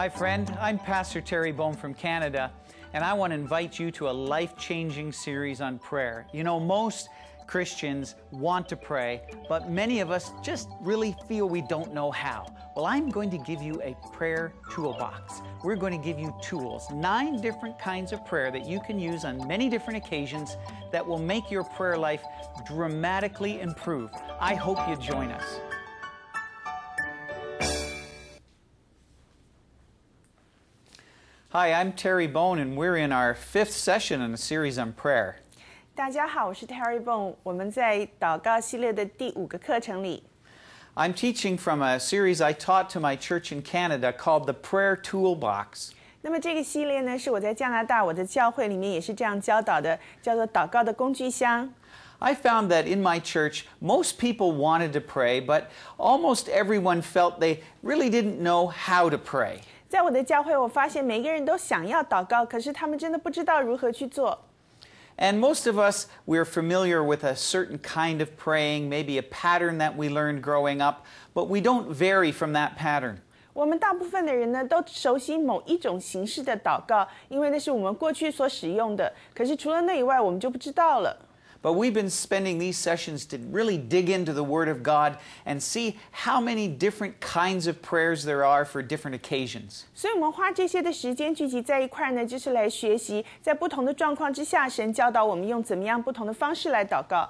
Hi, friend. I'm Pastor Terry Bohm from Canada, and I want to invite you to a life changing series on prayer. You know, most Christians want to pray, but many of us just really feel we don't know how. Well, I'm going to give you a prayer toolbox. We're going to give you tools, nine different kinds of prayer that you can use on many different occasions that will make your prayer life dramatically improve. I hope you join us. Hi, I'm Terry Bone, and we're in our fifth session in a series on prayer. 大家好，我是 Terry Bone，我们在祷告系列的第五个课程里。I'm teaching from a series I taught to my church in Canada called the Prayer Toolbox. 那么这个系列呢，是我在加拿大我的教会里面也是这样教导的，叫做祷告的工具箱。I found that in my church, most people wanted to pray, but almost everyone felt they really didn't know how to pray. 在我的教会，我发现每个人都想要祷告，可是他们真的不知道如何去做。And most of us, we're familiar with a certain kind of praying, maybe a pattern that we learned growing up, but we don't vary from that pattern. 我们大部分的人呢，都熟悉某一种形式的祷告，因为那是我们过去所使用的。可是除了那以外，我们就不知道了。but we've been spending these sessions to really dig into the Word of God and see how many different kinds of prayers there are for different occasions. 所以，我们花这些的时间聚集在一块呢，就是来学习，在不同的状况之下，神教导我们用怎么样不同的方式来祷告。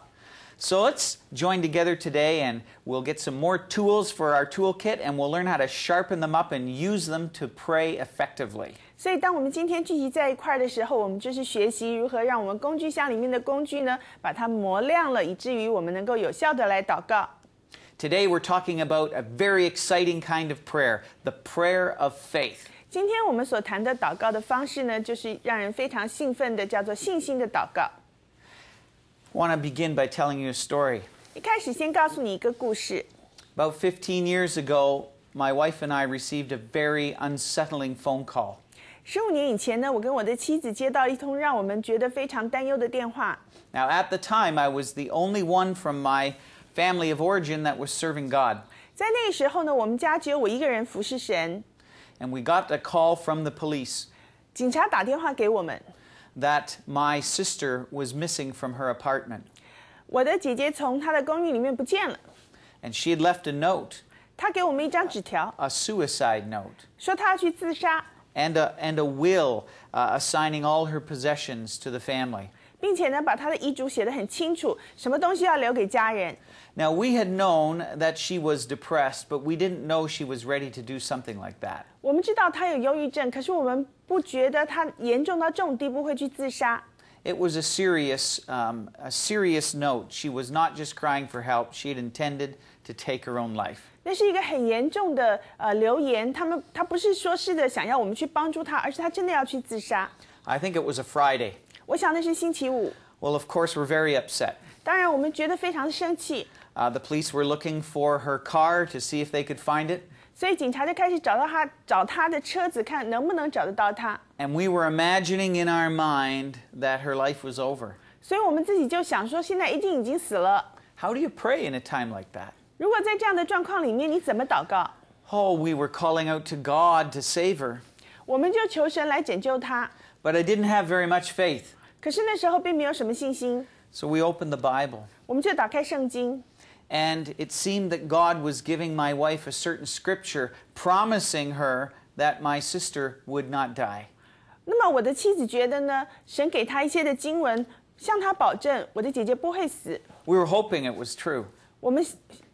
So let's join together today and we'll get some more tools for our toolkit and we'll learn how to sharpen them up and use them to pray effectively. 所以，当我们今天聚集在一块儿的时候，我们就是学习如何让我们工具箱里面的工具呢，把它磨亮了，以至于我们能够有效的来祷告。Today we're talking about a very exciting kind of prayer, the prayer of faith. 今天我们所谈的祷告的方式呢，就是让人非常兴奋的，叫做信心的祷告。Want to begin by telling you a story. 一开始先告诉你一个故事。About 15 years ago, my wife and I received a very unsettling phone call. 十五年以前呢，我跟我的妻子接到一通让我们觉得非常担忧的电话。Now at the time, I was the only one from my family of origin that was serving God. 在那时候呢，我们家只有我一个人服侍神。And we got a call from the police 警察打电话给我们，that my sister was missing from her apartment. 我的姐姐从她的公寓里面不见了，And she had left a note, 她给我们一张纸条，a suicide note. 说她要去自杀。and a, and a will uh, assigning all her possessions to the family. Now, we had known that she was depressed, but we didn't know she was ready to do something like that. It was a serious, um, a serious note. She was not just crying for help. She had intended to take her own life. I think it was a Friday. 我想那是星期五。Well, of course, we're very upset. 当然，我们觉得非常生气。Uh, the police were looking for her car to see if they could find it. 所以警察就开始找到他，找他的车子，看能不能找得到他。And we were imagining in our mind that her life was over. 所以我们自己就想说，现在一定已经死了。How do you pray in a time like that? 如果在这样的状况里面，你怎么祷告？Oh, we were calling out to God to save her. 我们就求神来拯救她。But I didn't have very much faith. 可是那时候并没有什么信心。So we opened the Bible. 我们就打开圣经。And it seemed that God was giving my wife a certain scripture promising her that my sister would not die. 那么我的妻子觉得呢，神给她一些的经文，向她保证我的姐姐不会死。We were hoping it was true. 我们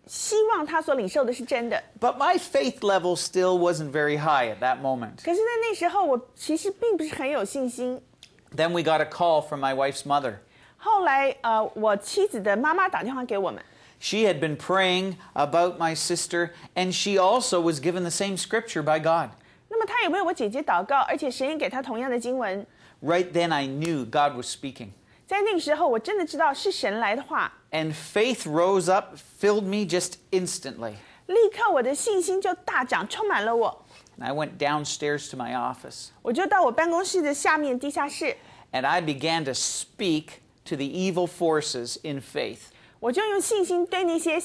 希望他所领受的是真的。But my faith level still wasn't very high at that moment. 可是，在那时候，我其实并不是很有信心。Then we got a call from my wife's mother. 后来，呃，我妻子的妈妈打电话给我们。She had been praying about my sister, and she also was given the same scripture by God. Right then, I knew God was speaking. 在那个时候，我真的知道是神来的话。And faith rose up, filled me just instantly. 立刻我的信心就大涨，充满了我。And I went downstairs to my office. 我就到我办公室的下面地下室。And I began to speak to the evil forces in faith. 我就用信心对那些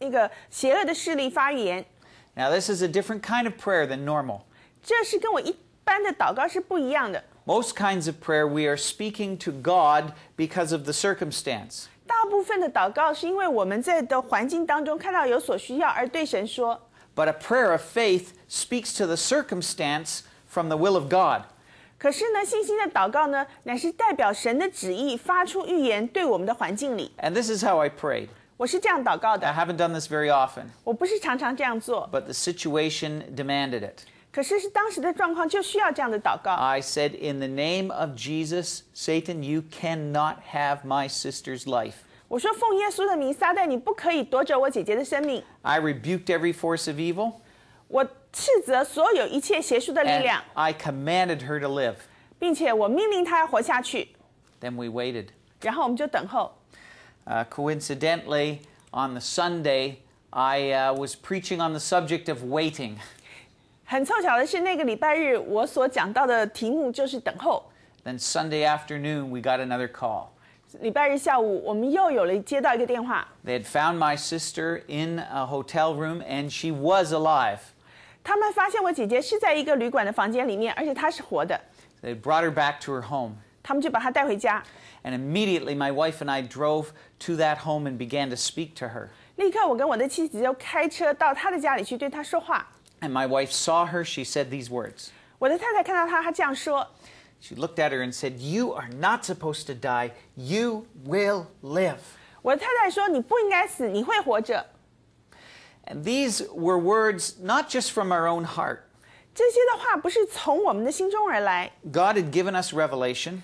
那个邪恶的势力发言。Now this is a different kind of prayer than normal. 这是跟我一般的祷告是不一样的。most kinds of prayer, we are speaking to God because of the circumstance. 大部分的祷告是因为我们在的环境当中看到有所需要而对神说。But a prayer of faith speaks to the circumstance from the will of God. 可是呢，信心的祷告呢，乃是代表神的旨意，发出预言对我们的环境里。And this is how I prayed. 我是这样祷告的。I haven't done this very often. 我不是常常这样做。But the situation demanded it. I said, in the name of Jesus, Satan, you cannot have my sister's life. I rebuked every force of evil. 我斥责所有一切邪术的力 And 量，I commanded her to live. Then we waited. 然后我们就等候。Uh, coincidentally, on the Sunday, I uh, was preaching on the subject of waiting. 很凑巧的是，那个礼拜日我所讲到的题目就是等候。Then Sunday afternoon we got another call. 礼拜日下午我们又有了接到一个电话。They had found my sister in a hotel room and she was alive. 他们发现我姐姐是在一个旅馆的房间里面，而且她是活的。They brought her back to her home. 他们就把她带回家。And immediately my wife and I drove to that home and began to speak to her. 立刻，我跟我的妻子就开车到她的家里去对她说话。and my wife saw her, she said these words. she looked at her and said, You are not supposed to die. You will live. these were words not just from our own heart. God had given us revelation,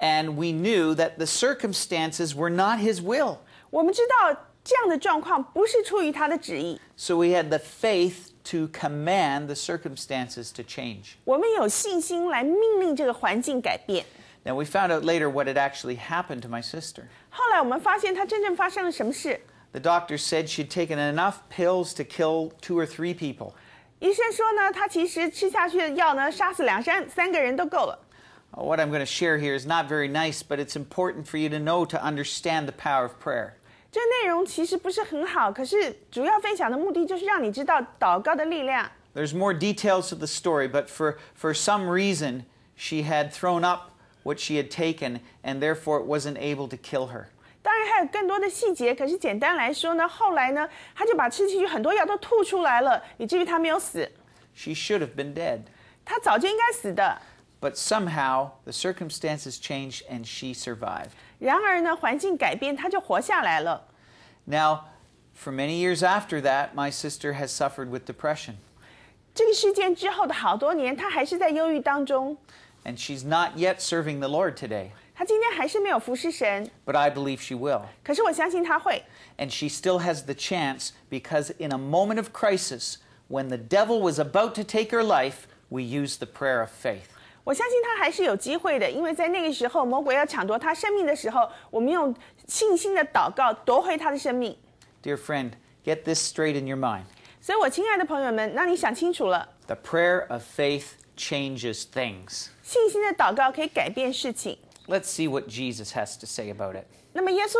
And we knew that the circumstances were not His will. 我们知道这样的状况不是出于他的旨意。So we had the faith to command the circumstances to change. 我们有信心来命令这个环境改变。Now we found out later what had actually happened to my sister. 后来我们发现她真正发生了什么事。The doctor said she'd taken enough pills to kill two or three people. 医生说呢，她其实吃下去的药呢，杀死两三三个人都够了。What I'm going to share here is not very nice, but it's important for you to know to understand the power of prayer. 这内容其实不是很好，可是主要分享的目的就是让你知道祷告的力量。There's more details to the story, but for, for some reason, she had thrown up what she had taken, and therefore it wasn't able to kill her. 当然还有更多的细节，可是简单来说呢，后来呢，她就把吃进去很多药都吐出来了，以至于她没有死。She should have been dead. 她早就应该死的。But somehow the circumstances changed and she survived. 然而呢，环境改变，他就活下来了。Now, for many years after that, my sister has suffered with depression. 这个事件之后的好多年，她还是在忧郁当中。And she's not yet serving the Lord today. 她今天还是没有服侍神。But I believe she will. 可是我相信她会。And she still has the chance because in a moment of crisis, when the devil was about to take her life, we use the prayer of faith. 我相信他还是有机会的，因为在那个时候，魔鬼要抢夺他生命的时候，我们用信心的祷告夺回他的生命。Dear friend, get this straight in your mind. 所以，我亲爱的朋友们，让你想清楚了。The prayer of faith changes things. 信心的祷告可以改变事情。Let's see what Jesus has to say about it. Let's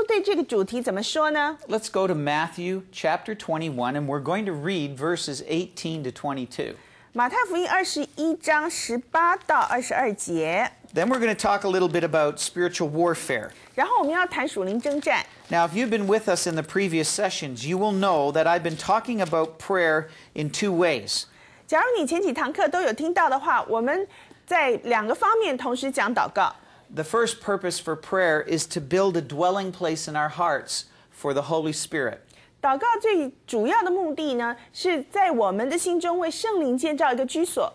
go to Matthew chapter 21 and we're going to read verses 18 to 22. 马太福音二十一章十八到二十二节。Then we're going to talk a little bit about spiritual warfare. Now, if you've been with us in the previous sessions, you will know that I've been talking about prayer in two ways. 假如你前几堂课都有听到的话，我们在两个方面同时讲祷告。The first purpose for prayer is to build a dwelling place in our hearts for the Holy Spirit. 祷告最主要的目的呢，是在我们的心中为圣灵建造一个居所。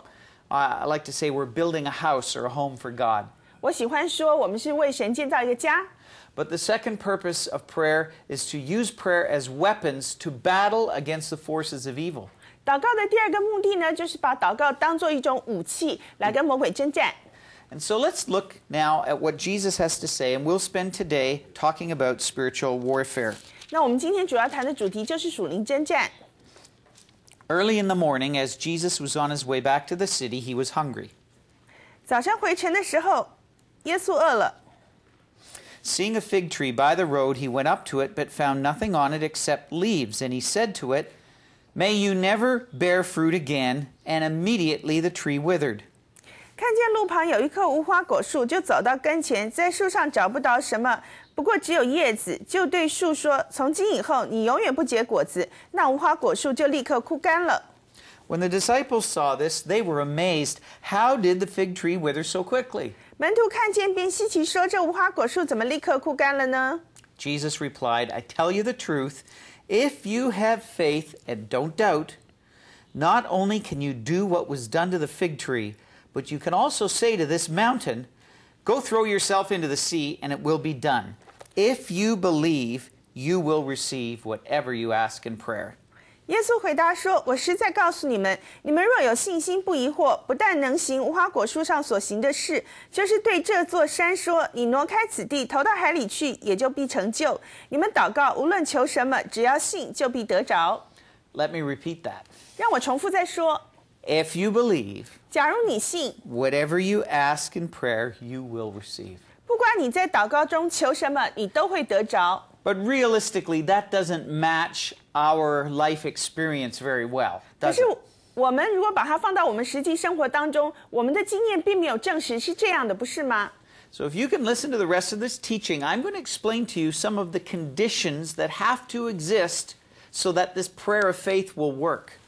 I like to say we're building a house or a home for God. 我喜欢说我们是为神建造一个家。But the second purpose of prayer is to use prayer as weapons to battle against the forces of evil. 祷告的第二个目的呢，就是把祷告当做一种武器来跟魔鬼征战。And so let's look now at what Jesus has to say, and we'll spend today talking about spiritual warfare. 那我们今天主要谈的主题就是属灵征战。Early in the morning, as Jesus was on his way back to the city, he was hungry. 早上回城的时候，耶稣饿了。Seeing a fig tree by the road, he went up to it, but found nothing on it except leaves. And he said to it, May you never bear fruit again. And immediately the tree withered. 看见路旁有一棵无花果树，就走到跟前，在树上找不到什么，不过只有叶子，就对树说：“从今以后，你永远不结果子。”那无花果树就立刻枯干了。When the disciples saw this, they were amazed. How did the fig tree wither so quickly? 门徒看见便稀奇说：“这无花果树怎么立刻枯干了呢？”Jesus replied, "I tell you the truth, if you have faith and don't doubt, not only can you do what was done to the fig tree." But you can also say to this mountain, Go throw yourself into the sea, and it will be done. If you believe, you will receive whatever you ask in prayer. 耶稣回答说：“我实在告诉你们，你们若有信心，不疑惑，不但能行无花果树上所行的事，就是对这座山说：‘你挪开此地，投到海里去’，也就必成就。你们祷告，无论求什么，只要信，就必得着。” Let me repeat that. 让我重复再说。If you believe. 假如你信，whatever you ask in prayer, you will receive. But realistically, that doesn't match our life experience very well. 可是我们如果把它放到我们实际生活当中，我们的经验并没有证实是这样的，不是吗？So, if you can listen to the rest of this teaching, I'm going to explain to you some of the conditions that have to exist so that this prayer of faith will work.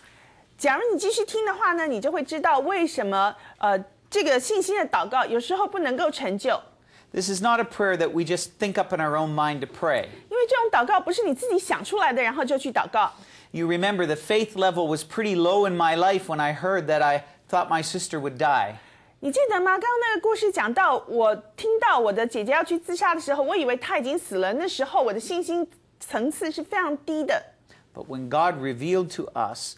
假如你继续听的话呢，你就会知道为什么呃这个信心的祷告有时候不能够成就。This is not a prayer that we just think up in our own mind to pray. You remember the faith level was pretty low in my life when I heard that I thought my sister would die. 你记得吗？刚刚那个故事讲到，我听到我的姐姐要去自杀的时候，我以为她已经死了。那时候我的信心层次是非常低的。But when God revealed to us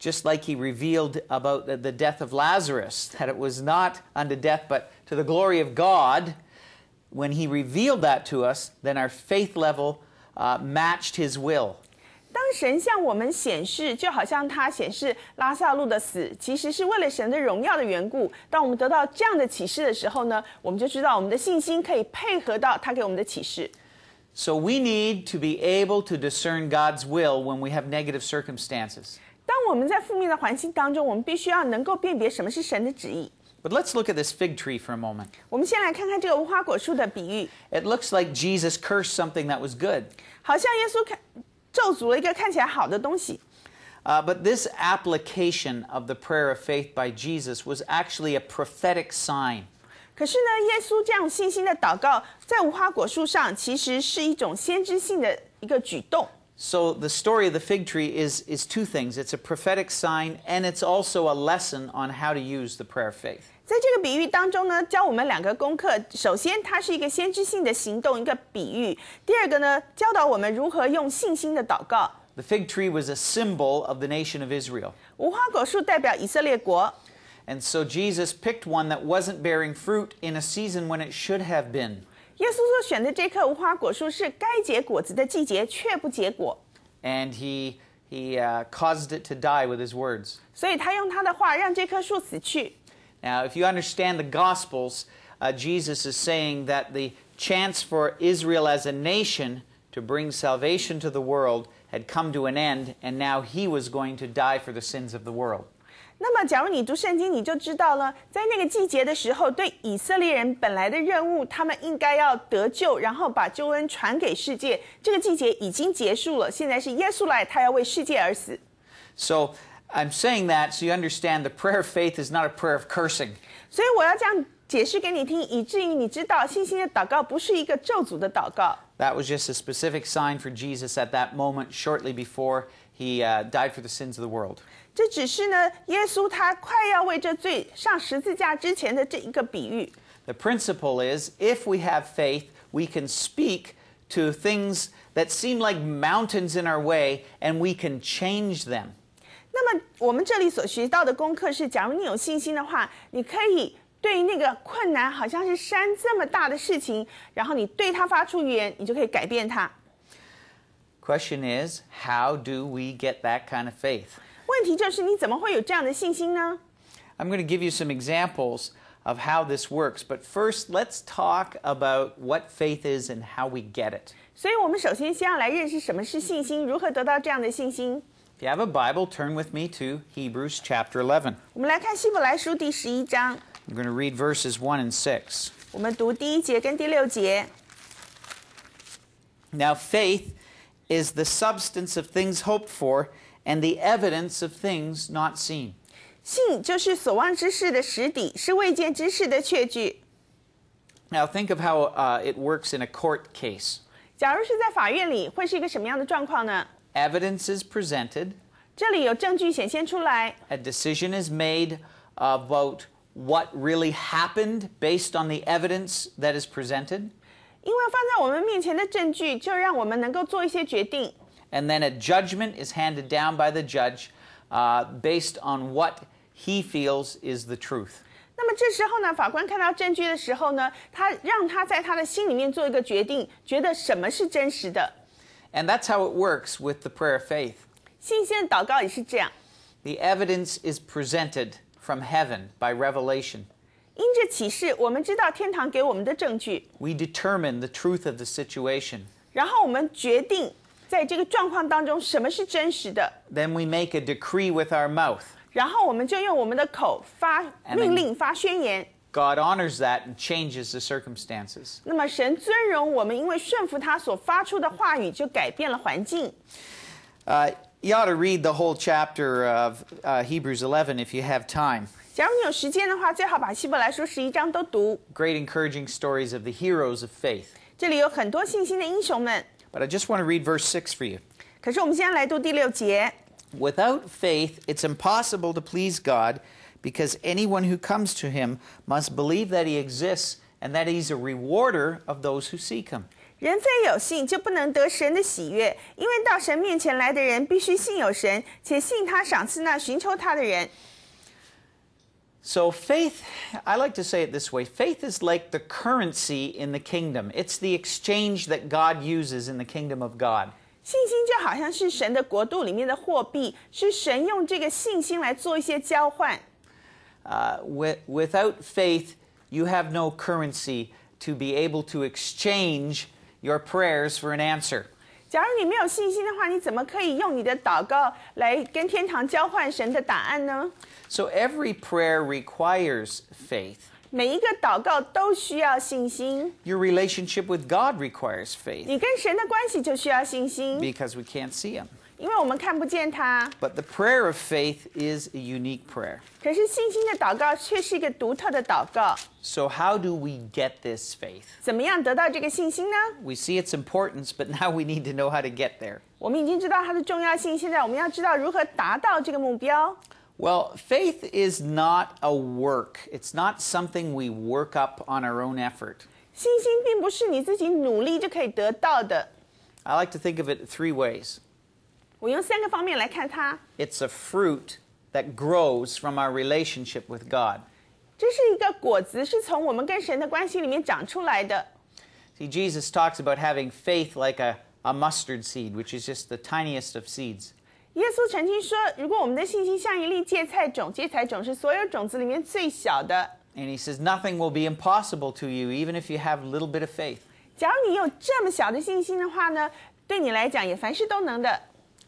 just like he revealed about the death of Lazarus, that it was not unto death but to the glory of God, when he revealed that to us, then our faith level uh, matched his will. 当神向我们显示，就好像他显示拉萨路的死，其实是为了神的荣耀的缘故。当我们得到这样的启示的时候呢，我们就知道我们的信心可以配合到他给我们的启示。So we need to be able to discern God's will when we have negative circumstances. 当我们在负面的环境当中，我们必须要能够辨别什么是神的旨意。But let's look at this fig tree for a moment. It looks like Jesus cursed something that was good. but this application of the prayer of faith by Jesus was actually a prophetic sign. So the story of the fig tree is, is two things. It's a prophetic sign and it's also a lesson on how to use the prayer of faith. 在这个比喻当中呢，教我们两个功课。首先，它是一个先知性的行动，一个比喻；第二个呢，教导我们如何用信心的祷告。The fig tree was a symbol of the nation of Israel. 无花果树代表以色列国。And so Jesus picked one that wasn't bearing fruit in a season when it should have been. 耶稣所选的这棵无花果树是该结果子的季节，却不结果。And he he uh, caused it to die with his words. 所以他用他的话让这棵树死去。Now, if you understand the Gospels, uh, Jesus is saying that the chance for Israel as a nation to bring salvation to the world had come to an end, and now he was going to die for the sins of the world. 那么，假如你读圣经，你就知道了，在那个季节的时候，对以色列人本来的任务，他们应该要得救，然后把救恩传给世界。这个季节已经结束了，现在是耶稣来，他要为世界而死。So, I'm saying that so you understand the prayer of faith is not a prayer of cursing。所以我要这样解释给你听，以至于你知道，信心的祷告不是一个咒诅的祷告。That was just a specific sign for Jesus at that moment shortly before he died for the sins of the world. 这只是呢，耶稣他快要为这罪上十字架之前的这一个比喻。The principle is, if we have faith, we can speak to things that seem like mountains in our way, and we can change them. 那么我们这里所学到的功课是，假如你有信心的话，你可以对那个困难，好像是山这么大的事情，然后你对它发出语言，你就可以改变它。Question is, how do we get that kind of faith? 问题就是你怎么会有这样的信心呢？I'm going to give you some examples of how this works, but first let's talk about what faith is and how we get it. If you have a Bible, turn with me to Hebrews chapter 11. i am going to read verses 1 and 6. Now, faith is the substance of things hoped for and the evidence of things not seen. Now think of how uh, it works in a court case. 假如是在法院里，会是一个什么样的状况呢？Evidence is presented, A decision is made about what really happened based on the evidence that is presented, and then a judgment is handed down by the judge uh, based on what he feels is the truth. 那么这时候呢，法官看到证据的时候呢，他让他在他的心里面做一个决定，觉得什么是真实的。And that's how it works with the prayer of faith. 信心的祷告也是这样。The evidence is presented from heaven by revelation. 因着启示，我们知道天堂给我们的证据。We determine the truth of the situation. 然后我们决定在这个状况当中，什么是真实的？Then we make a decree with our mouth. 然后我们就用我们的口发命令、发宣言。God honors that and changes the circumstances. 那么神尊荣我们，因为顺服他所发出的话语，就改变了环境。Uh, you ought to read the whole chapter of uh, Hebrews 11 if you have time. 假如你有时间的话，最好把希伯来书十一章都读。Great encouraging stories of the heroes of faith. 这里有很多信心的英雄们。but I just want to read verse 6 for you. Without faith, it's impossible to please God because anyone who comes to him must believe that he exists and that he's a rewarder of those who seek him. 人非有信，就不能得神的喜悦，因为到神面前来的人必须信有神，且信他赏赐那寻求他的人。so, faith, I like to say it this way faith is like the currency in the kingdom, it's the exchange that God uses in the kingdom of God. 信心就好像是神的国度里面的货币，是神用这个信心来做一些交换。Uh, with, without faith, you have no currency to be able to exchange your prayers for an answer. 假如你没有信心的话，你怎么可以用你的祷告来跟天堂交换神的答案呢？Uh, so every prayer requires faith. Your relationship with God requires faith. Because we can't see Him. But the prayer of faith is a unique prayer. So how do we get this faith? We see its importance, but now we need to know how to get there. 我们已经知道它的重要性，现在我们要知道如何达到这个目标。well, faith is not a work. It's not something we work up on our own effort. I like to think of it three ways. It's a fruit that grows from our relationship with God. See, Jesus talks about having faith like a, a mustard seed, which is just the tiniest of seeds. 耶稣曾经说：“如果我们的信心像一粒芥菜种，芥菜种是所有种子里面最小的。” And he says, "Nothing will be impossible to you, even if you have a little bit of faith." 假如你有这么小的信心的话呢，对你来讲也凡事都能的。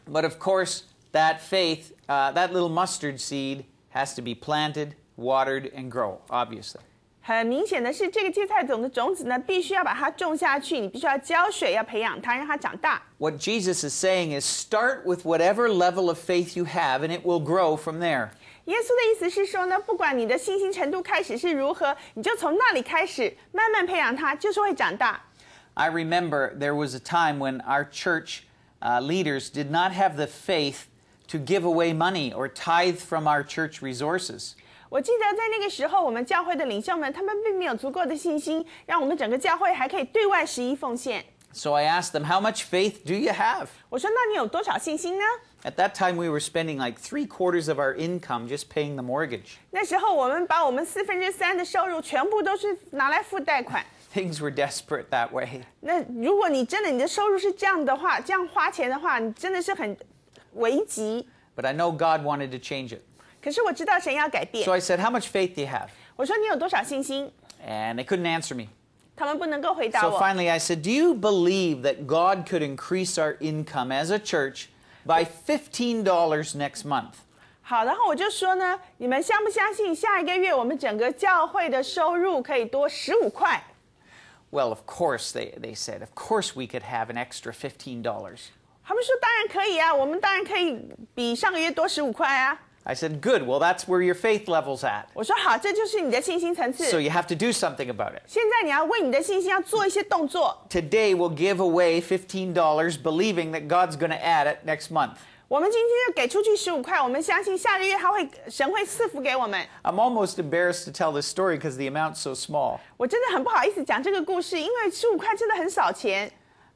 But of course, that faith, uh, that little mustard seed, has to be planted, watered, and grow. Obviously. 很明显的是，这个芥菜种的种子呢，必须要把它种下去，你必须要浇水，要培养它，让它长大。What Jesus is saying is, start with whatever level of faith you have, and it will grow from there. 耶稣的意思是说呢，不管你的信心程度开始是如何，你就从那里开始，慢慢培养它，就是会长大。I remember there was a time when our church uh, leaders did not have the faith to give away money or tithe from our church resources. 我记得在那个时候，我们教会的领袖们，他们并没有足够的信心，让我们整个教会还可以对外十一奉献。So I asked them, How much faith do you have? 我说, At that time, we were spending like three quarters of our income just paying the mortgage. Things were desperate that way. But I know God wanted to change it. 可是我知道神要改变。So I said, How much faith do you have? 我说你有多少信心 And they couldn't answer me. 他们不能够回答 So 我。finally I said, Do you believe that God could increase our income as a church by $15 next month? 好，然后我就说呢，你们相不相信下一个月我们整个教会的收入可以多十五块？Well, of course, they, they said, of course we could have an extra $15. 他们说当然可以啊，我们当然可以比上个月多十五块啊。I said, Good. Well, that's where your faith level's at. so you have to do something about it. Today, we we'll give away fifteen dollars, believing that God's going to add it next month. i am almost embarrassed to tell this story because the amount's so small.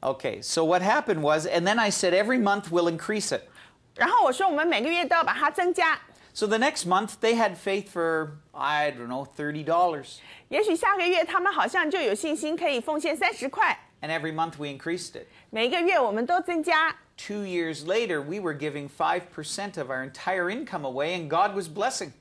Okay, so what happened was, and then I said every month we'll increase it. 然后我说我们每个月都要把它增加。So the next month they had faith for I don't know thirty dollars. 也许下个月他们好像就有信心可以奉献三十块。And every month we increased it. 每个月我们都增加。Two years later, we were giving 5% of our entire income away, and God was blessing.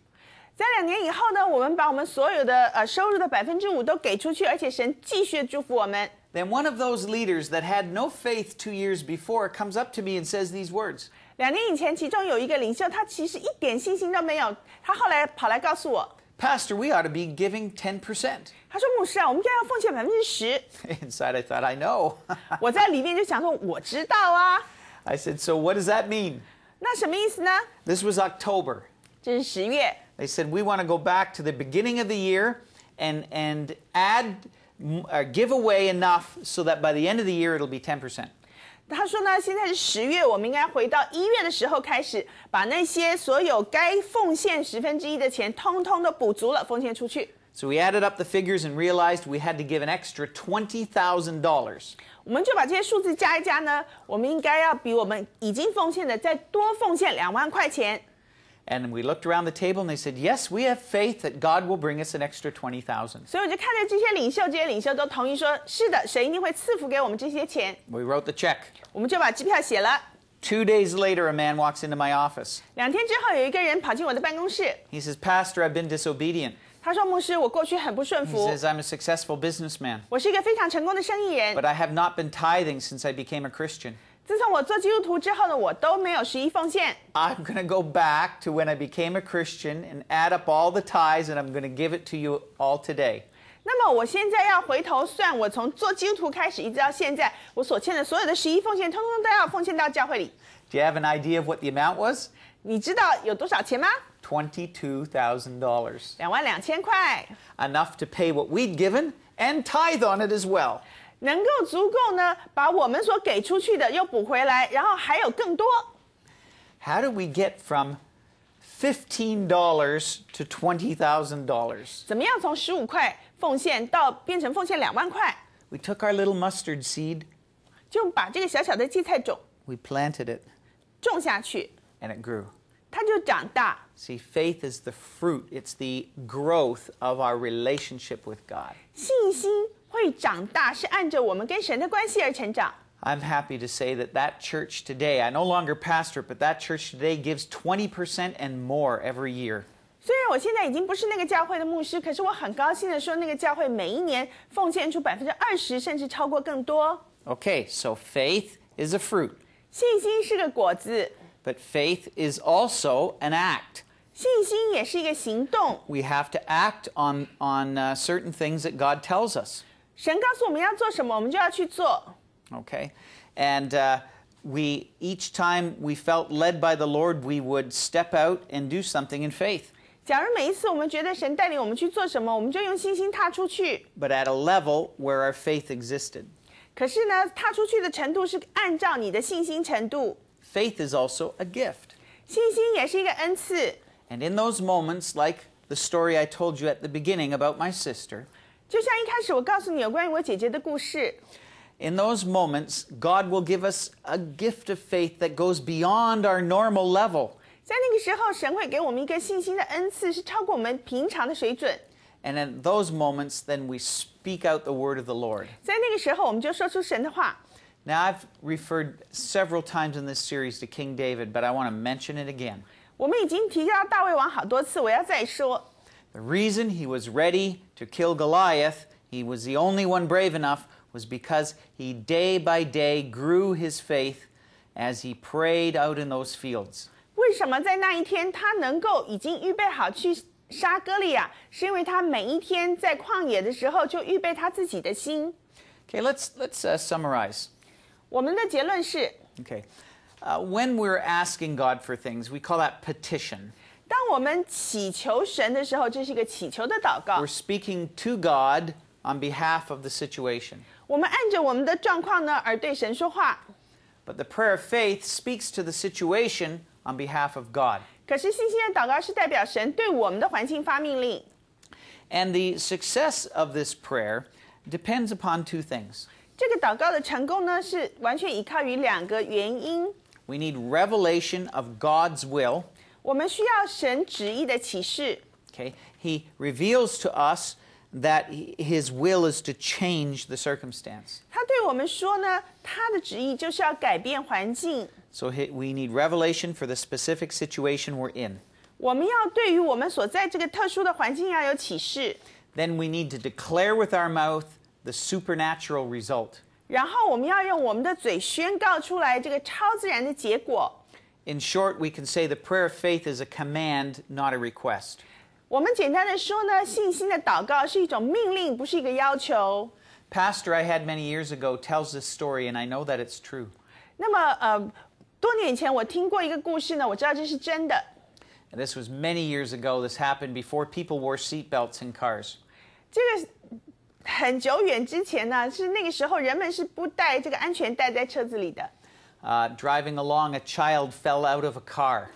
then one of those leaders that had no faith two years before comes up to me and says these words. 两年以前，其中有一个领袖，他其实一点信心都没有，他后来跑来告诉我，Pastor, we ought to be giving ten percent。他说，牧师啊，我们应该要奉献百分之十。Inside, I thought I know。我在里面就想说，我知道啊。I said, so what does that mean？那什么意思呢？This was October。这是十月。They said we want to go back to the beginning of the year and and add uh, give away enough so that by the end of the year it'll be ten percent. 他说呢，现在是十月，我们应该回到一月的时候开始，把那些所有该奉献十分之一的钱，通通都补足了，奉献出去。So we added up the figures and realized we had to give an extra twenty thousand dollars. 我们就把这些数字加一加呢，我们应该要比我们已经奉献的再多奉献两万块钱。And we looked around the table and they said, Yes, we have faith that God will bring us an extra 20,000. So we wrote the check. Two days later, a man walks into my office. He says, Pastor, I've been disobedient. 他说：“牧师，我过去很不顺服。” He says, "I'm a successful businessman." But I have not been tithing since I became a Christian. 自从我做基督徒之后呢，我都没有十一奉献。I'm going to go back to when I became a Christian and add up all the tithes and I'm going to give it to you all today. 那么我现在要回头算，我从做基督徒开始一直到现在，我所欠的所有的十一奉献，通通都要奉献到教会里。Do you have an idea of what the amount was? 你知道有多少钱吗？$22,000. Enough to pay what we'd given and tithe on it as well. 能够足够呢把我们所给出去的又补回来，然后还有更多。How do we get from fifteen dollars to twenty thousand dollars？怎么样从十五块奉献到变成奉献两万块？We took our little mustard seed. We planted it. And it grew. See, faith is the fruit. It's the growth of our relationship with God. 会长大，是按着我们跟神的关系而成长。I'm happy to say that that church today, I no longer pastor, but that church today gives 20% and more every year. 虽然我现在已经不是那个教会的牧师，可是我很高兴的说，那个教会每一年奉献出百分之二十，甚至超过更多。Okay, so faith is a fruit. 信心是个果子。But faith is also an act. 信心也是一个行动。We have to act on on uh, certain things that God tells us. 神告诉我们要做什么，我们就要去做。Okay, and、uh, we each time we felt led by the Lord, we would step out and do something in faith. 假如每一次我们觉得神带领我们去做什么，我们就用信心踏出去。But at a level where our faith existed. 可是呢，踏出去的程度是按照你的信心程度。Faith is also a gift. 信心也是一个恩赐。And in those moments, like the story I told you at the beginning about my sister. 就像一开始我告诉你有关于我姐姐的故事。In those moments, God will give us a gift of faith that goes beyond our normal level. 在那个时候，神会给我们一个信心的恩赐，是超过我们平常的水准。And In those moments, then we speak out the word of the Lord. Now i I've referred several times in this series to King David, but I want to mention it again. 我们已经提到大卫王好多次，我要再说。the reason he was ready to kill Goliath, he was the only one brave enough, was because he day by day grew his faith as he prayed out in those fields. 为什么在那一天他能够已经预备好去杀哥利亚？是因为他每一天在旷野的时候就预备他自己的心。Okay, let's let's uh, summarize. 我们的结论是 Okay, uh, when we're asking God for things, we call that petition. 当我们祈求神的时候，这是一个祈求的祷告。We're speaking to God on behalf of the situation. 我们按着我们的状况呢，而对神说话。But the prayer of faith speaks to the situation on behalf of God. 可是信心的祷告是代表神对我们的环境发命令。And the success of this prayer depends upon two things. 这个祷告的成功呢，是完全依靠于两个原因。We need revelation of God's will. 我们需要神旨意的启示。Okay, he reveals to us that his will is to change the circumstance. 他对我们说呢，他的旨意就是要改变环境。So we need revelation for the specific situation we're in. Then we need to declare with our mouth the supernatural result. 然后我们要用我们的嘴宣告出来这个超自然的结果。in short, we can say the prayer of faith is a command, not a request. 我们简单的说呢，信心的祷告是一种命令，不是一个要求。Pastor I had many years ago tells this story, and I know that it's true. 那么呃，多年以前我听过一个故事呢，我知道这是真的。And this was many years ago. This happened before people wore seatbelts in cars. 这个很久远之前呢，是那个时候人们是不带这个安全带在车子里的。uh, driving along, a child fell out of a car.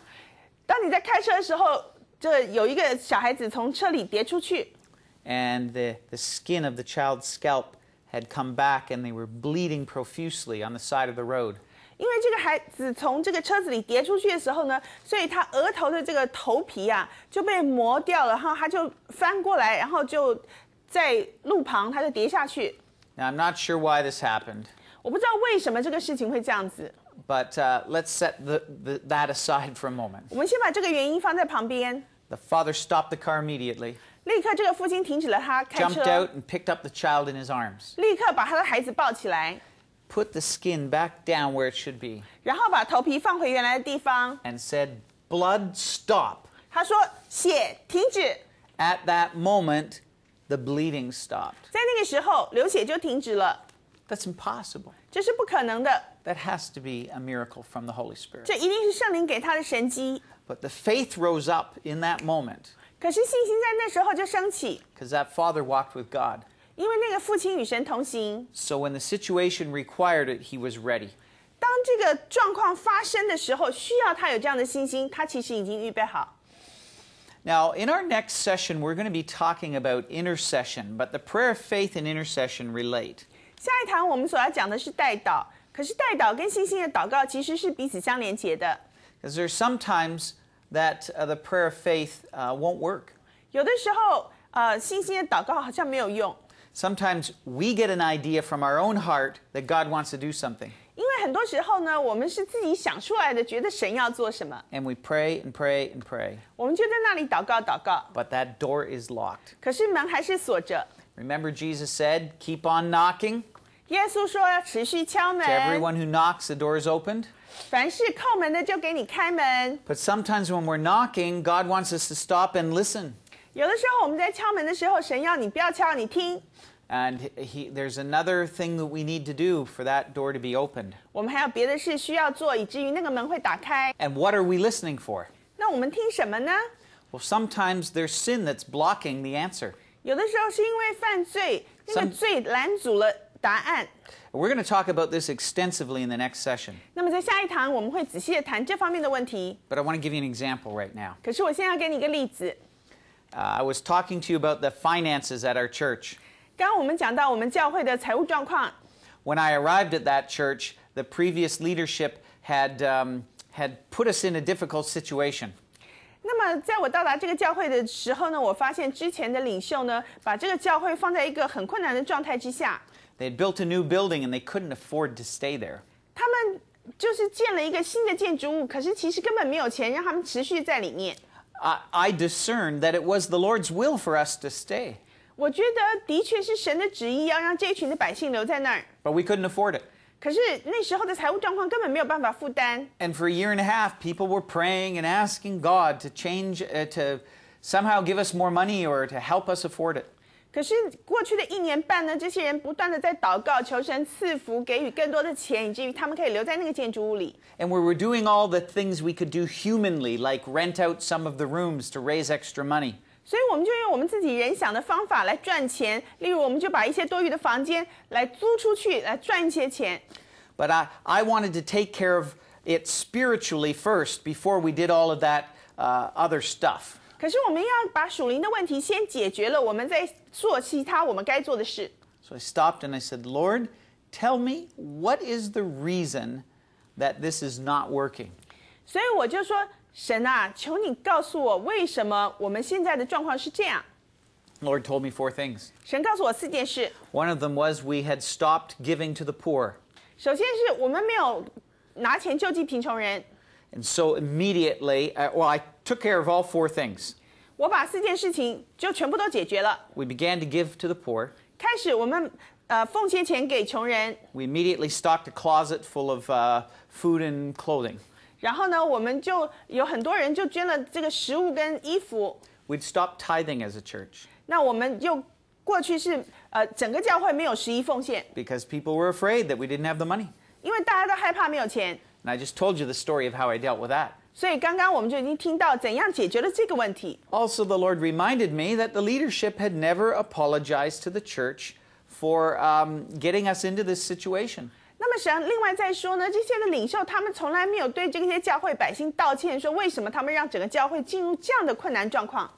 And the, the skin of the child's scalp had come back and they were bleeding profusely on the side of the road. 因为这个孩子从这个车子里跌出去的时候呢，所以他额头的这个头皮啊就被磨掉了，然后他就翻过来，然后就在路旁他就跌下去。Now I'm not sure why this happened. But uh, let's set the, the, that aside for a moment. The father stopped the car immediately. Jumped out and picked up the child in his arms. Put the skin back down where it should be. And said, "Blood, stop." At that moment, the bleeding stopped. That's impossible. 这是不可能的。That has to be a miracle from the Holy Spirit. 这一定是圣灵给他的神机。But the faith rose up in that moment. 可是信心在那时候就升起。Because that father walked with God. 因为那个父亲与神同行。So when the situation required it, he was ready. 当这个状况发生的时候，需要他有这样的信心，他其实已经预备好。Now, in our next session, we're going to be talking about intercession, but the prayer of faith and intercession relate. 下一堂我们所要讲的是代祷，可是代祷跟星星的祷告其实是彼此相连接的。Because there s sometimes that the prayer of faith won't work. 有的时候，呃，星星的祷告好像没有用。Sometimes we get an idea from our own heart that God wants to do something. 因为很多时候呢，我们是自己想出来的，觉得神要做什么。And we pray and pray and pray. 我们就在那里祷告祷告。But that door is locked. 可是门还是锁着。Remember, Jesus said, keep on knocking. 耶稣说要持续敲门 everyone who knocks, the door is opened. 凡是叩门的就给你开门。But sometimes when we're knocking, God wants us to stop and listen. 有的时候我们在敲门的时候，神要你不要敲，你听。And he, there's another thing that we need to do for that door to be opened. 我们还有别的事需要做，以至于那个门会打开。And what are we listening for? 那我们听什么呢？Well, sometimes there's sin that's blocking the answer. 有的时候是因为犯罪，那个罪拦阻了答案。We're going to talk about this extensively in the next session. But I want to give you an example right now. 可是我现在要给你一个例子。I was talking to you about the finances at our church. When I arrived at that church, the previous leadership had um, had put us in a difficult situation. 那么，在我到达这个教会的时候呢，我发现之前的领袖呢，把这个教会放在一个很困难的状态之下。They built a new building and they couldn't afford to stay there. 他们就是建了一个新的建筑物，可是其实根本没有钱让他们持续在里面。I, I discerned that it was the Lord's will for us to stay. 我觉得的确是神的旨意要让这一群的百姓留在那儿。But we couldn't afford it. 可是那时候的财务状况根本没有办法负担。And for a year and a half, people were praying and asking God to change, uh, to somehow give us more money or to help us afford it. 可是过去的一年半呢，这些人不断的在祷告，求神赐福，给予更多的钱，以至于他们可以留在那个建筑物里。And we were doing all the things we could do humanly, like rent out some of the rooms to raise extra money. 所以我们就用我们自己人想的方法来赚钱，例如我们就把一些多余的房间来租出去，来赚一些钱。But I I wanted to take care of it spiritually first before we did all of that uh, other stuff. 可是我们要把属灵的问题先解决了，我们再做其他我们该做的事。So I stopped and I said, Lord, tell me what is the reason that this is not working. 所以我就说，神啊，求你告诉我为什么我们现在的状况是这样。Lord told me four things. 神告诉我四件事。One of them was we had stopped giving to the poor. 首先是我们没有拿钱救济贫穷人。And so immediately, uh, well, I took care of all four things. 我把四件事情就全部都解决了。We began to give to the poor. 开始我们呃奉献钱给穷人。We immediately stocked a closet full of uh, food and clothing. 然后呢，我们就有很多人就捐了这个食物跟衣服。We'd stop tithing as a church. 那我们又过去是呃整个教会没有十一奉献。Because people were afraid that we didn't have the money. 因为大家都害怕没有钱。And I just told you the story of how I dealt with that. 所以刚刚我们就已经听到怎样解决了这个问题。Also, the Lord reminded me that the leadership had never apologized to the church for um, getting us into this situation. 么神。另外再说呢，这些的领袖他们从来没有对这些教会百姓道歉，说为什么他们让整个教会进入这样的困难状况。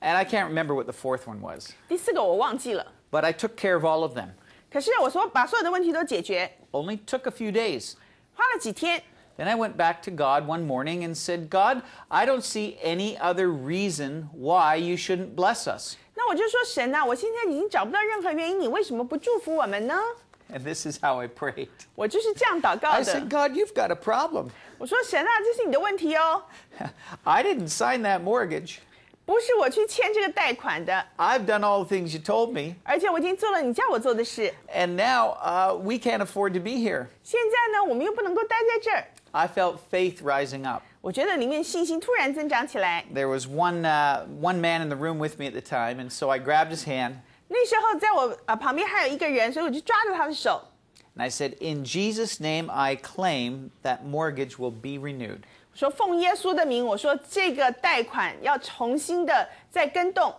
And I can't remember what the fourth one was. 第四个我忘记了。But I took care of all of them. 可是我所把所有的问题都解决。Only took a few days. 花了几天。Then I went back to God one morning and said, God, I don't see any other reason why you shouldn't bless us. 那我就说神呐、啊，我现在已经找不到任何原因，你为什么不祝福我们呢？And this is how I prayed. 我就是这样祷告 I 的 said, God, you've got a problem. 我说神啊，这是你的问题哦，I didn't sign that mortgage. 不是我去签这个贷款的，I've done all the things you told me, 而且我已经做了你叫我做的事。and now uh, we can't afford to be here. 现在呢，我们又不能够待在这儿。I felt faith rising up. 我觉得里面信心突然增长起来。There was one, uh, one man in the room with me at the time, and so I grabbed his hand and I said, In Jesus' name, I claim that mortgage will be renewed. 我说奉耶稣的名，我说这个贷款要重新的再跟动。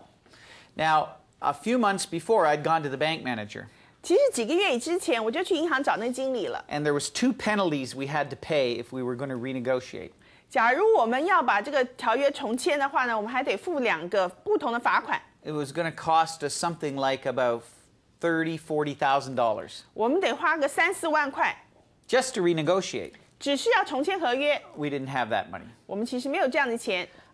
Now, a few months before, I'd gone to the bank manager. 其实几个月之前，我就去银行找那经理了。And there was two penalties we had to pay if we were going to renegotiate. 假如我们要把这个条约重签的话呢，我们还得付两个不同的罚款。it was going to cost us something like about thirty, forty thousand dollars. Just to renegotiate. We did didn't have that money.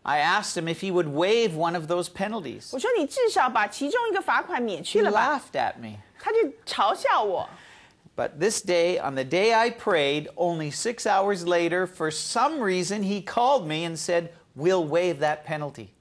I asked him if he would waive one of those penalties. 我说你至少把其中一个罚款免去 He 了吧？laughed at me. 他就嘲笑我。But this day, on the day I prayed, only six hours later, for some reason, he called me and said, We'll waive that penalty.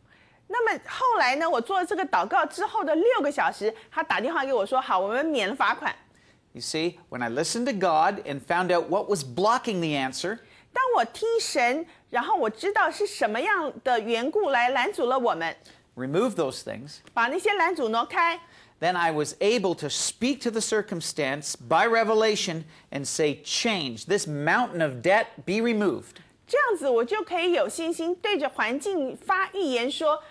You see, when I listened to God and found out what was blocking the answer. 当我听神，然后我知道是什么样的缘故来拦阻了我们。Remove those things. 把那些拦阻挪开。Then I was able to speak to the circumstance by revelation and say, Change, this mountain of debt be removed. 这样子，我就可以有信心对着环境发预言说：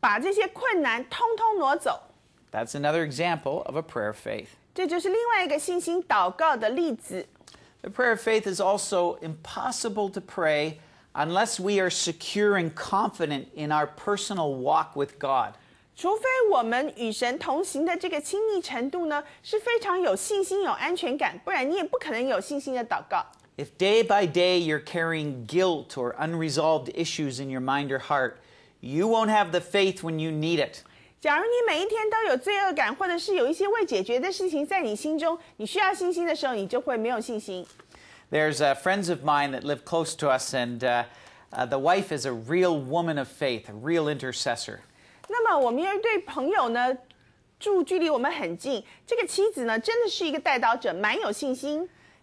把这些困难通通挪走。That's another example of a prayer of faith. 这就是另外一个信心祷告的例子。The prayer of faith is also impossible to pray unless we are secure and confident in our personal walk with God. 除非我们与神同行的这个亲密程度呢是非常有信心、有安全感，不然你也不可能有信心的祷告。If day by day you're carrying guilt or unresolved issues in your mind or heart, you won't have the faith when you need it. 假如你每一天都有罪恶感，或者是有一些未解决的事情在你心中，你需要信心的时候，你就会没有信心。There's uh, friends of mine that live close to us, and uh, uh, the wife is a real woman of faith, a real intercessor.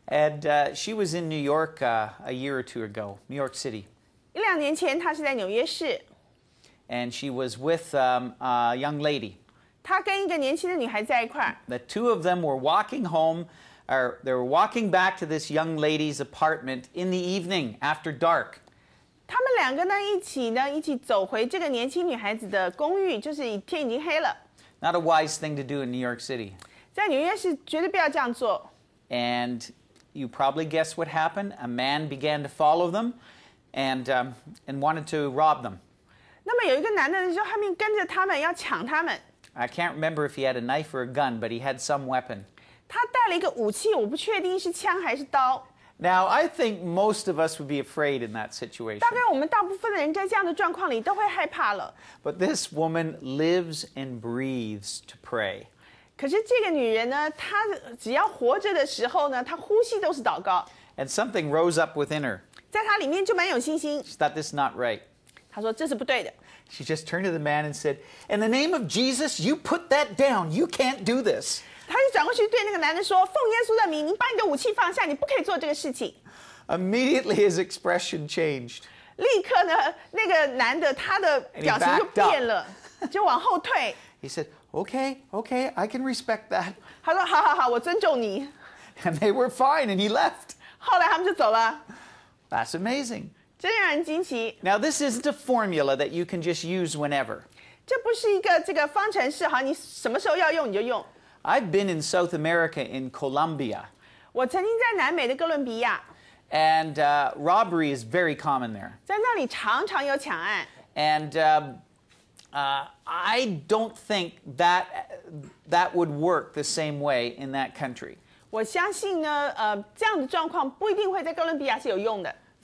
And uh, she was in New York uh, a year or two ago, New York City. 一两年前，她是在纽约市。and she was with um, a young lady. The two of them were walking home, or they were walking back to this young lady's apartment in the evening after dark. 他们两个呢，一起呢，一起走回这个年轻女孩子的公寓，就是天已经黑了。Not a wise thing to do in New York City. 在纽约是绝对不要这样做。And you probably guess what happened. A man began to follow them, and um, and wanted to rob them. 那么有一个男的就后面跟着他们要抢他们。I can't remember if he had a knife or a gun, but he had some weapon. 他带了一个武器，我不确定是枪还是刀。Now, I think most of us would be afraid in that situation. 大概我们大部分的人在这样的状况里都会害怕了。But this woman lives and breathes to pray. 可是这个女人呢，她只要活着的时候呢，她呼吸都是祷告。And something rose up within her. 在她里面就蛮有信心。That this not right. 他说这是不对的。She just turned to the man and said, "In the name of Jesus, you put that down. You can't do this." 他就转过去对那个男人说：“奉耶稣的名，你把你的武器放下，你不可以做这个事情。” Immediately, his expression changed. 立刻呢，那个男的他的表情就变了，就往后退。He said, "Okay, okay, I can respect that." 他说：“好好好，我尊重你。” And they were fine, and he left. 后来他们就走了。That's amazing. Now, this isn't a formula that you can just use whenever. 这不是一个这个方程式，好，你什么时候要用你就用。I've been in South America in Colombia. 我曾经在南美的哥伦比亚。And uh, robbery is very common there. 在那里常常有抢案。And uh, uh, I don't think that that would work the same way in that country.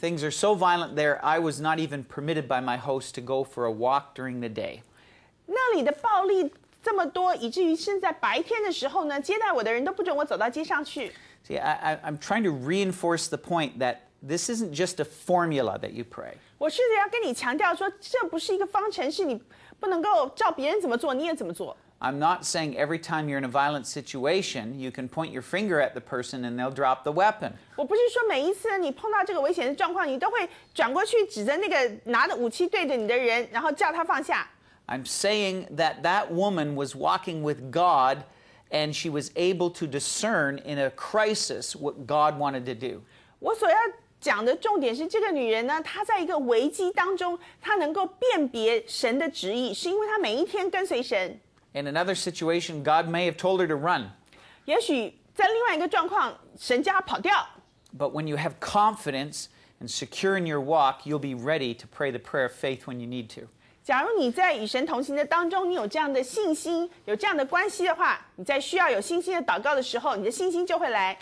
Things are so violent there, I was not even permitted by my host to go for a walk during the day. See, I, am trying to reinforce the point that this isn't just a formula that you pray. 我试着要跟你强调说，这不是一个方程式，你不能够照别人怎么做，你也怎么做。I'm not saying every time you're in a violent situation, you can point your finger at the person and they'll drop the weapon. 我不是说每一次你碰到这个危险的状况，你都会转过去指着那个拿着武器对着你的人，然后叫他放下。I'm saying that that woman was walking with God and she was able to discern in a crisis what God wanted to do. 我所要讲的重点是，这个女人呢，她在一个危机当中，她能够辨别神的旨意，是因为她每一天跟随神。in another situation, God may have told her to run. 也许在另外一个状况，神叫她跑掉。But when you have confidence and secure in your walk, you'll be ready to pray the prayer of faith when you need to. 假如你在与神同行的当中，你有这样的信心，有这样的关系的话，你在需要有信心的祷告的时候，你的信心就会来。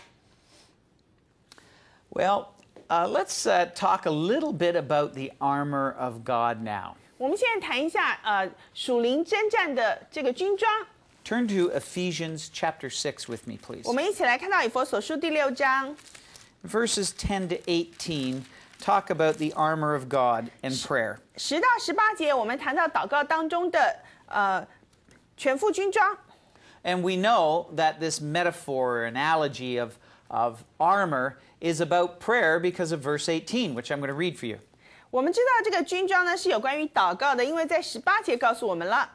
Well, uh, let's uh, talk a little bit about the armor of God now. 我们现在谈一下呃属灵征战的这个军装。Turn to Ephesians chapter six with me, please. 我们一起来看到以佛所书第六章。Verses ten to eighteen talk about the armor of God and prayer. 十到十八节，我们谈到祷告当中的呃全副军装。And we know that this metaphor or analogy of, of armor is about prayer because of verse 18, which I'm going to read for you. 我们知道这个军装呢是有关于祷告的，因为在十八节告诉我们了。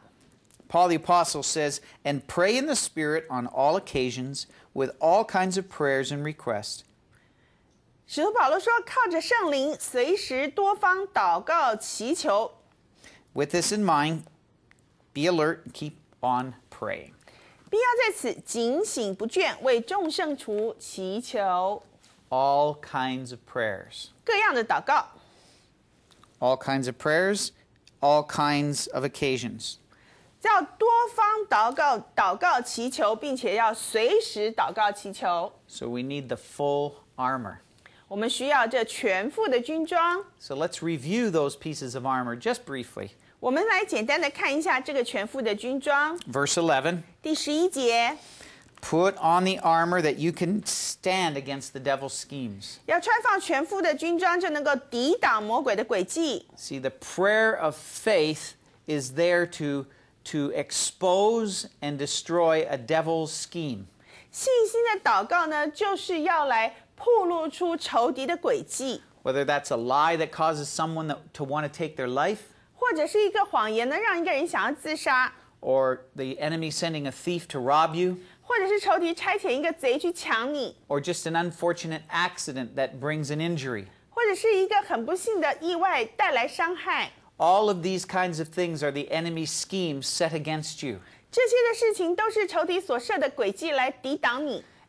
Paul the Apostle says, and pray in the Spirit on all occasions with all kinds of prayers and requests. With this in mind, be alert and keep on praying. All kinds of prayers. 各样的祷告。all kinds of prayers, all kinds of occasions. 要多方祷告，祷告祈求，并且要随时祷告祈求。So we need the full armor. 我们需要这全副的军装。So let's review those pieces of armor just briefly. 我们来简单的看一下这个全副的军装。Verse eleven. 第十一节。Put on the armor that you can stand against the devil's schemes. See, the prayer of faith is there to to expose and destroy a devil's scheme. Whether that's a lie that causes someone to want to take their or the enemy sending a thief to rob you。or just an unfortunate accident that brings an injury. All of these kinds of things are the enemy's schemes set against you.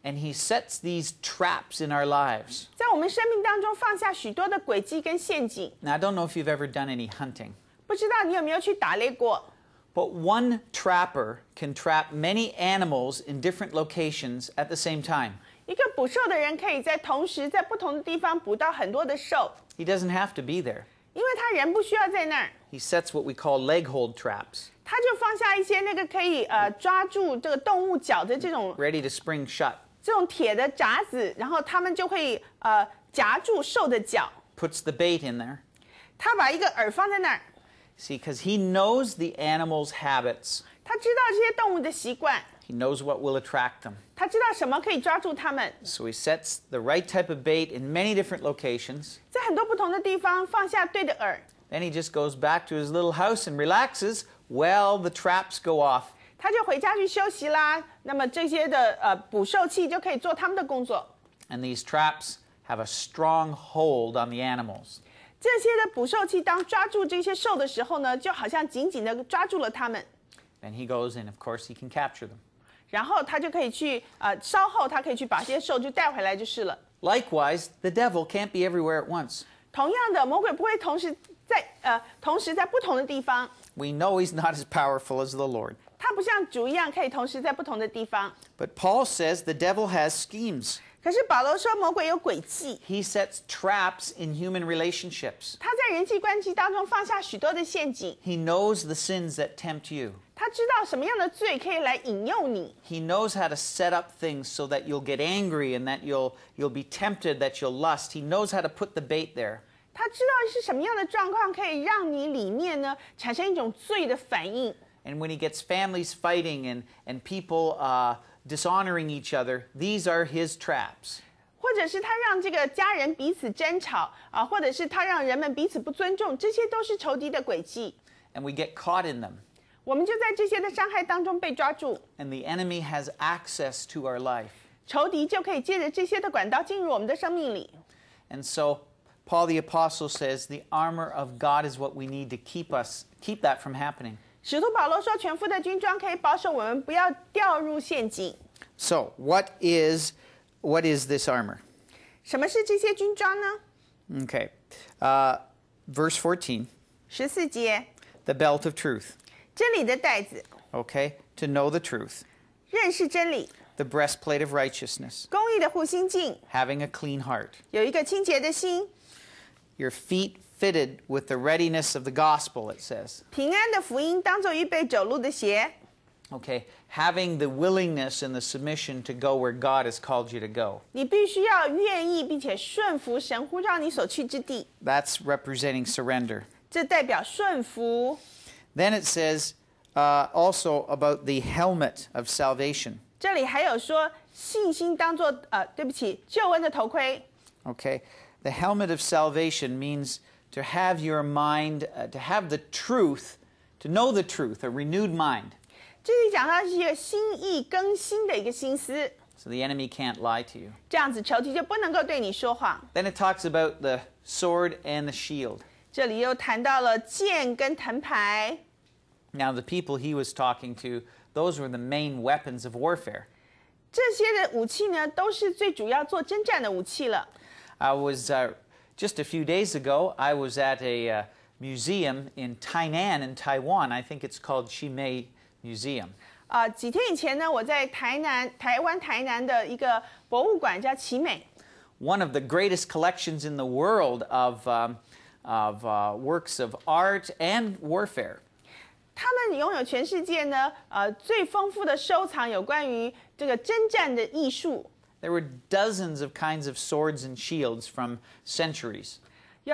And he sets these traps in our lives. 在我们生命当中放下许多的诡计跟陷阱。Now, I don't know if you've ever done any hunting. 不知道你有没有去打猎过？but one trapper can trap many animals in different locations at the same time. He does doesn't have to be there. He sets what we call leg hold traps, ready to spring shut. Puts the bait in there, 他把一个饵放在那儿，See, because he knows the animal's habits. He knows what will attract them. So he sets the right type of bait in many different locations. Then he just goes back to his little house and relaxes while the traps go off. 他就回家去休息啦。那么这些的呃捕兽器就可以做他们的工作。And these traps have a strong hold on the animals. 这些的捕兽器当抓住这些兽的时候呢，就好像紧紧的抓住了它们。Then he goes and of course he can capture them. 然后他就可以去呃，稍后他可以去把这些兽就带回来就是了。Likewise, the devil can't be everywhere at once. 同样的，魔鬼不会同时在呃，同时在不同的地方。We know he's not as powerful as the Lord. 他不像主一样可以同时在不同的地方。But Paul says the devil has schemes. 可是保罗说，魔鬼有诡计。He sets traps in human relationships. 他在人际关系当中放下许多的陷阱。He knows the sins that tempt you. 他知道什么样的罪可以来引诱你。He knows how to set up things so that you'll get angry and that you'll you'll be tempted, that you'll lust. He knows how to put the bait there. 他知道是什么样的状况可以让你里面呢产生一种罪的反应。And when he gets families fighting and and people uh dishonoring each other. These are his traps. 或者是他让这个家人彼此争吵啊，或者是他让人们彼此不尊重，这些都是仇敌的诡计。And we get caught in them. 我们就在这些的伤害当中被抓住。And the enemy has access to our life. 仇敌就可以借着这些的管道进入我们的生命里。And so Paul the apostle says the armor of God is what we need to keep us keep that from happening. 使徒保罗说：“全副的军装可以保守我们不要掉入陷阱。” So what is what is this armor? 什么是这些军装呢？Okay, uh, verse fourteen. 十四节。The belt of truth. 真理的带子。Okay, to know the truth. 认识真理。The breastplate of righteousness. 公义的护心镜。Having a clean heart. 有一个清洁的心。Your feet fitted with the readiness of the gospel, it says. Okay, having the willingness and the submission to go where God has called you to go. That's representing surrender. Then it says uh, also about the helmet of salvation. Okay, the helmet of salvation means to have your mind, uh, to have the truth, to know the truth, a renewed mind. So the enemy can't lie to you. Then it talks about the sword and the shield. Now the people he was talking to, those were the main weapons of warfare. 这些的武器呢，都是最主要做征战的武器了。I was、uh, just a few days ago, I was at a uh, museum in Tainan in Taiwan. I think it's called Chimei Museum. 呃，几天以前呢，我在台南、台湾台南的一个博物馆叫奇美。One uh, of the greatest collections in the world of um, of uh, works of art and warfare. 他们拥有全世界呢，呃，最丰富的收藏有关于这个征战的艺术 there were dozens of kinds of swords and shields from centuries. I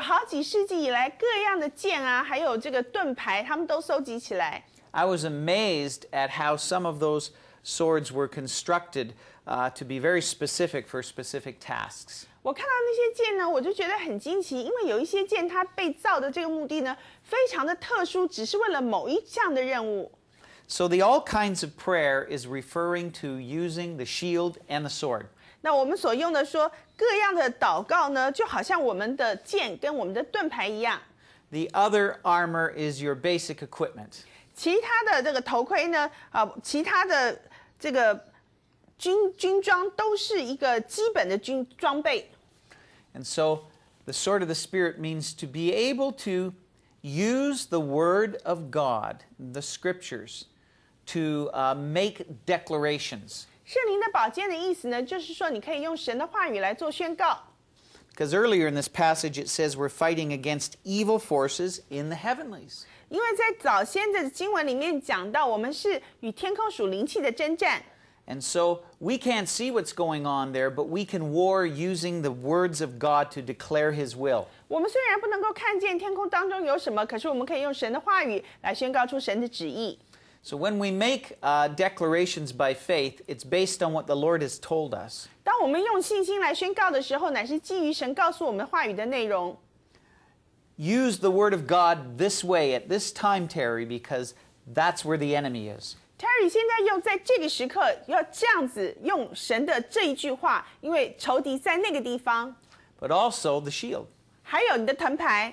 was amazed at how some of those swords were constructed uh, to be very specific for specific tasks. so, the all kinds of prayer is referring to using the shield and the sword. 那我们所用的说各样的祷告呢，就好像我们的剑跟我们的盾牌一样。The other armor is your basic equipment. 其他的这个头盔呢，啊，其他的这个军军装都是一个基本的军装备。And so, the sword of the spirit means to be able to use the word of God, the scriptures, to uh, make declarations. 圣灵的宝剑的意思呢，就是说你可以用神的话语来做宣告。Because earlier in this passage it says we're fighting against evil forces in the heavenlies. 因为在早先的经文里面讲到，我们是与天空属灵气的征战。And so we can't see what's going on there, but we can war using the words of God to declare His will. 我们虽然不能够看见天空当中有什么，可是我们可以用神的话语来宣告出神的旨意。so when we make uh, declarations by faith, it's based on what the Lord has told us. Use the word of God this way at this time, Terry, because that's where the enemy is. Terry 现在用在这个时刻要这样子用神的这一句话，因为仇敌在那个地方。But also the shield.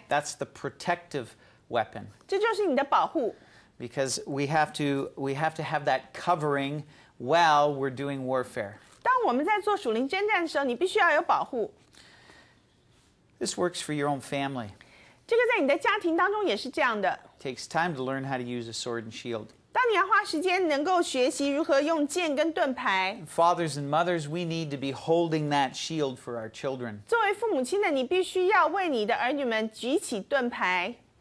That's the protective weapon. 这就是你的保护。because we have to we have to have that covering while we're doing warfare. This works for your own family. It takes time to learn how to use a sword and shield. Fathers and mothers, we need to be holding that shield for our children.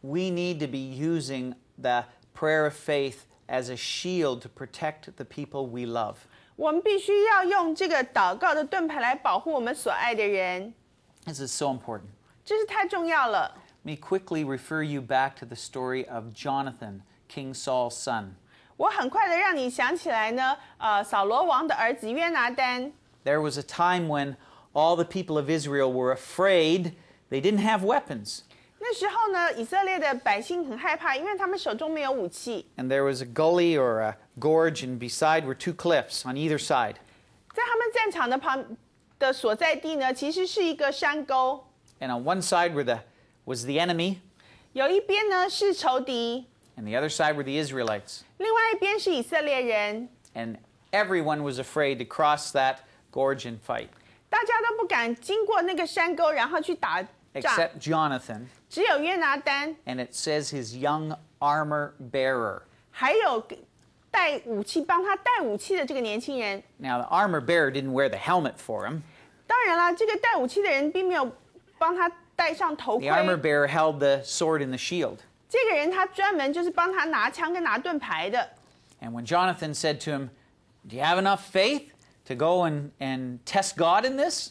we need to be using the prayer of faith as a shield to protect the people we love. This is so important. Let me quickly refer you back to the story of Jonathan, King Saul's son. There was a time when all the people of Israel were afraid. They didn't have weapons. 那时候呢，以色列的百姓很害怕，因为他们手中没有武器。And there was a gully or a gorge, and beside were two cliffs on either side. 在他们战场的旁的所在地呢，其实是一个山沟。And on one side were the was the enemy. 有一边呢是仇敌。And the other side were the Israelites. 另外一边是以色列人。And everyone was afraid to cross that gorge and fight. 大家都不敢经过那个山沟，然后去打 except Jonathan. 只有约拿单，And it says his young armor bearer. 还有带武器帮他带武器的这个年轻人。Now, the armor bearer didn't wear the helmet for him. 当然了，这个带武器的人并没有帮他戴上头盔 armor bearer held the sword and the shield. 这个人他专门就是帮他拿枪跟拿盾牌的。And when Jonathan said to him, Do you have enough faith to go and, and test God in this?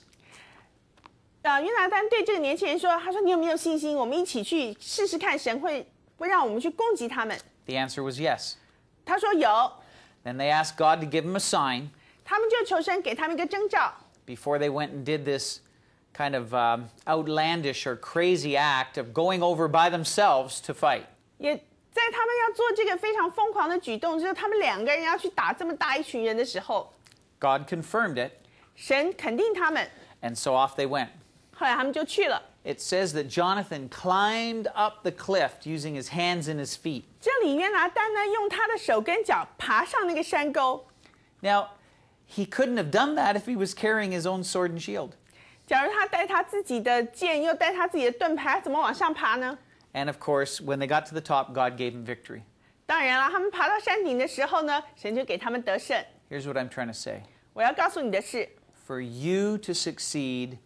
The answer was yes. 他说有。Then they asked God to give them a sign. 他们就求神给他们一个征兆。Before they went and did this kind of um, outlandish or crazy act of going over by themselves to fight. 也在他们要做这个非常疯狂的举动，就是他们两个人要去打这么大一群人的时候，God confirmed it. 神肯定他们。And so off they went. 后来他们就去了。It says that Jonathan climbed up the cliff using his hands and his feet. 这里约拿单呢，用他的手跟脚爬上那个山沟。Now, he couldn't have done that if he was carrying his own sword and shield. 假如他带他自己的剑，又带他自己的盾牌，怎么往上爬呢？And of course, when they got to the top, God gave him victory. 当然了，他们爬到山顶的时候呢，神就给他们得胜。Here's what I'm trying to say. 我要告诉你的是。For you to succeed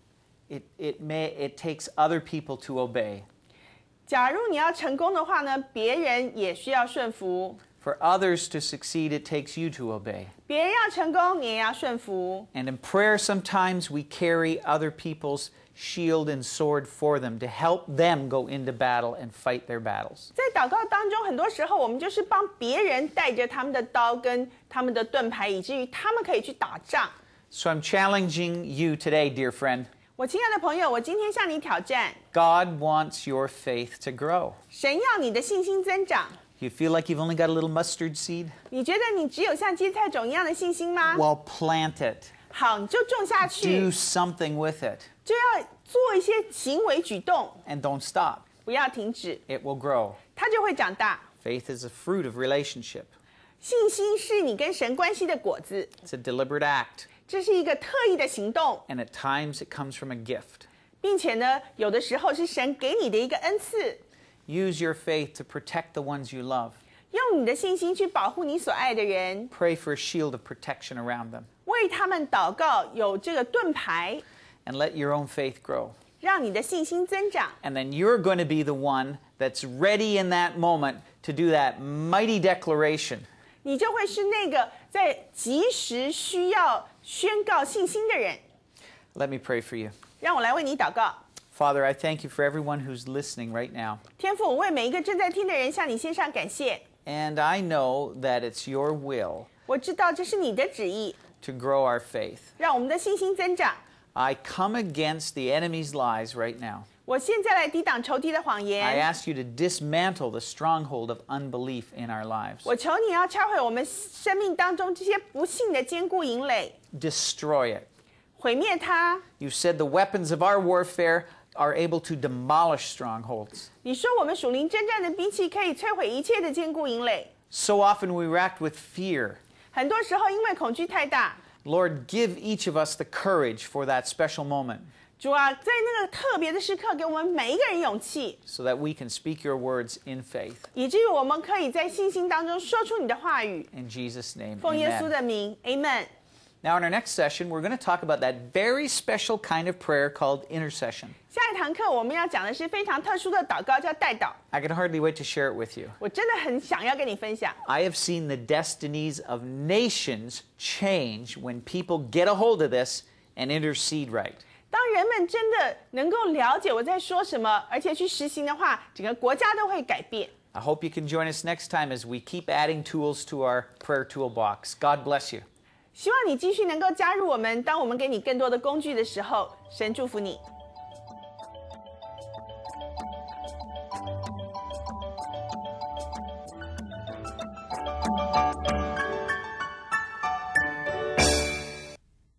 it, it, may, it takes other people to obey. For others to succeed, it takes you to obey. And in prayer, sometimes we carry other people's shield and sword for them to help them go into battle and fight their battles. so i I'm challenging you today, dear friend. 我亲爱的朋友，我今天向你挑战。God wants your faith to grow. feel like you've only got a little mustard seed? plant it. something with it. do don't stop. will grow. is a fruit of relationship. a deliberate act. 这是一个特意的行动。And at times it comes from a gift. 并且呢，有的时候是神给你的一个恩赐。Use your faith to protect the ones you love. 用你的信心去保护你所爱的人。Pray for a shield of protection around them. 为他们祷告，有这个盾牌。And let your own faith grow. 让你的信心增长。And then you're going to be the one that's ready in that moment to do that mighty declaration. 你就会是那个在及时需要宣告信心的人。Let me pray for you. Father, I thank you for everyone who's listening right now. And I know that it's your will To grow our faith. I come against the enemy's lies right now. I ask you to dismantle the stronghold of unbelief in our lives. Destroy it. You said the weapons of our warfare are able to demolish strongholds. So often we react with fear. Lord, give each of us the courage for that special moment. 主啊，在那个特别的时刻，给我们每一个人勇气，so that we can speak your words in faith。以至于我们可以在信心当中说出你的话语。In Jesus' name，奉耶稣的名，Amen。Now, in our next session, we're going to talk about that very special kind of prayer called intercession. I can hardly wait to share it with you. I have seen the destinies of nations change when people get a hold of this and intercede right. 当人们真的能够了解我在说什么，而且去实行的话，整个国家都会改变。I hope you can join us next time as we keep adding tools to our prayer toolbox. God bless you. 希望你继续能够加入我们。当我们给你更多的工具的时候，神祝福你。Thank you.